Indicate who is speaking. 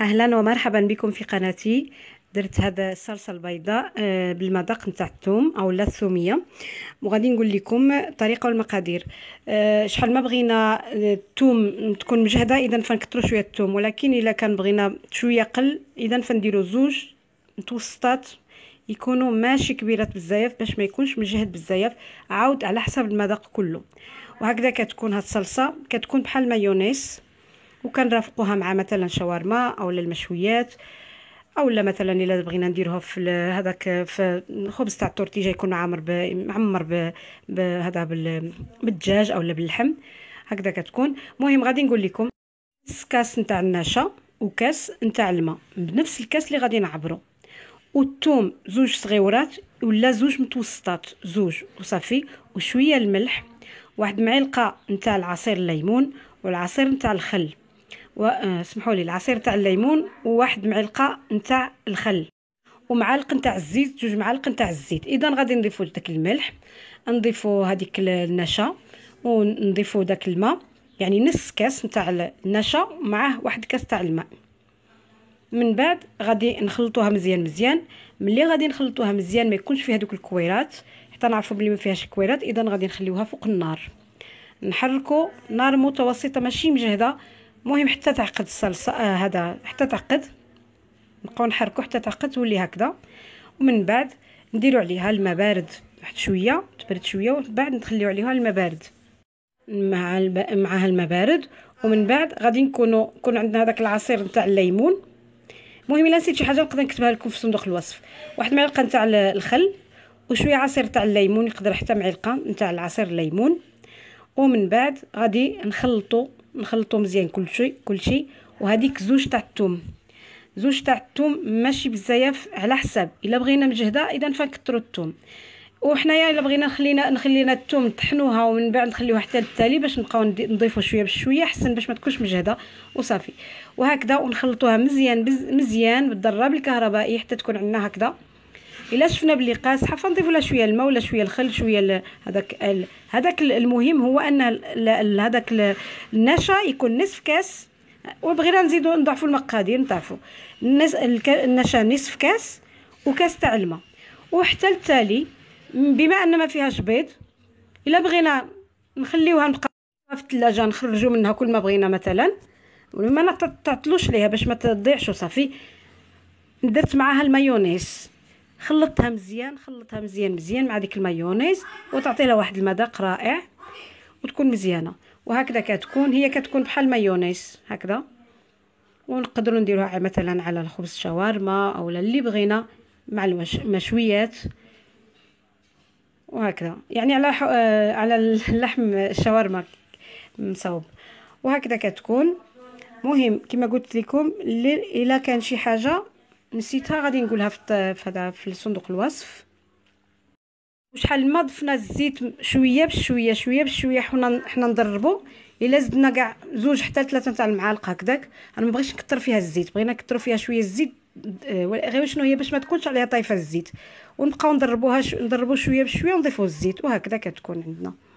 Speaker 1: اهلا ومرحبا بكم في قناتي درت هذا الصلصه البيضاء آه، بالمذاق نتاع الثوم او لا الثوميه وغادي نقول لكم الطريقه والمقادير آه، شحال ما بغينا آه، الثوم تكون مجهده اذا فنكثروا شويه الثوم ولكن الا كان بغينا شويه قل اذا فنديروا زوج متوسطات يكونوا ماشي كبيرات بزاف باش ما يكونش مجهد بزاف عاود على حسب المذاق كله وهكذا كتكون هاد الصلصه كتكون بحال مايونيز وكنرافقوها مع مثلا شاورما او المشويات او لا مثلا الا بغينا نديروها في هذاك في الخبز تاع التورتيجه يكون عامر معمر بهذا بالدجاج او باللحم هكذا كتكون مهم غادي نقول لكم نص كاس نتاع النشا وكاس نتاع الماء بنفس الكاس اللي غادي نعبرو والثوم زوج صغيورات ولا زوج متوسطات زوج وصافي وشويه الملح واحد معلقه نتاع العصير الليمون والعصير نتاع الخل واسمحوا آه، لي العصير تاع الليمون وواحد معلقه نتاع الخل ومعلق نتاع الزيت جوج معالق نتاع الزيت اذا غادي نضيفوا داك الملح نضيفوا هذيك النشا ونضيفوا داك الماء يعني نص كاس نتاع النشا معاه واحد كاس تاع الماء من بعد غادي نخلطوها مزيان مزيان ملي غادي نخلطوها مزيان ما يكونش فيها دوك الكويرات حتى نعرفوا بلي ما فيهاش الكويرات اذا غادي نخليوها فوق النار نحركوا نار متوسطه ماشي مجهده المهم حتى تعقد الصلصه آه هذا حتى تعقد نبقاو نحركو حتى تعقد تولي هكذا ومن بعد نديرو عليها الماء بارد واحد شويه تبرد شويه ومن بعد نخليو عليها الماء بارد مع الب... معها الماء بارد ومن بعد غادي نكونو يكون عندنا هذاك العصير نتاع الليمون المهم الا نسيت شي حاجه نقدر نكتبها لكم في صندوق الوصف واحد معلقه نتاع الخل وشويه عصير تاع الليمون يقدر حتى معلقه نتاع العصير الليمون ومن بعد غادي نخلطو نخلطو مزيان كلشي كلشي وهذيك زوج تاع الثوم زوج تاع الثوم ماشي بزاف على حساب الا بغينا مجهده اذا فنكثروا الثوم وحنايا الا بغينا نخلينا نخلينا الثوم نطحنوها ومن بعد نخليوها حتى التالي باش نبقاو نضيفوا شويه بشويه احسن باش ما تكونش مجهده وصافي وهكذا ونخلطوها مزيان بز مزيان بالضراب الكهربائي حتى تكون عندنا هكذا الا شفنا بلي قاصحه حفا لها شويه الماء ولا شويه الخل شويه هذاك هذاك المهم هو ان هذاك النشا يكون نصف كاس وبغينا نزيدو نضعفوا المقادير نضعفوا النشا نصف كاس وكاس تاع الماء وحتى التالي بما ان ما فيهاش بيض الا بغينا نخليوها نبقى في الثلاجه نخرجوا منها كل ما بغينا مثلا ما نعطلوش ليها باش ما تضيعش وصافي درت معاها المايونيز خلطتها مزيان خلطها مزيان مزيان مع ديك المايونيز وتعطي لها واحد المذاق رائع وتكون مزيانه وهكذا كتكون هي كتكون بحال مايونيز هكذا ونقدروا نديروها مثلا على الخبز شاورما اولا اللي بغينا مع المشويات وهكذا يعني على حو... آه، على اللحم الشاورما مصاوب وهكذا كتكون مهم كما قلت لكم الا كان شي حاجه نسيتها غادي نقولها في هذا في صندوق الوصف وشحال ما ضفنا الزيت شويه بشويه شويه بشويه حنا حنا نضربوا الا زدنا كاع زوج حتى ثلاثه تاع المعالق هكذاك انا ما بغيتش نكثر فيها الزيت بغينا نكثروا فيها شويه الزيت آه، غير شنو هي باش ما تكونش عليها طايفه الزيت ونبقاو نضربوها ش... ندربو شويه بشويه ونضيفو الزيت وهكذا كتكون عندنا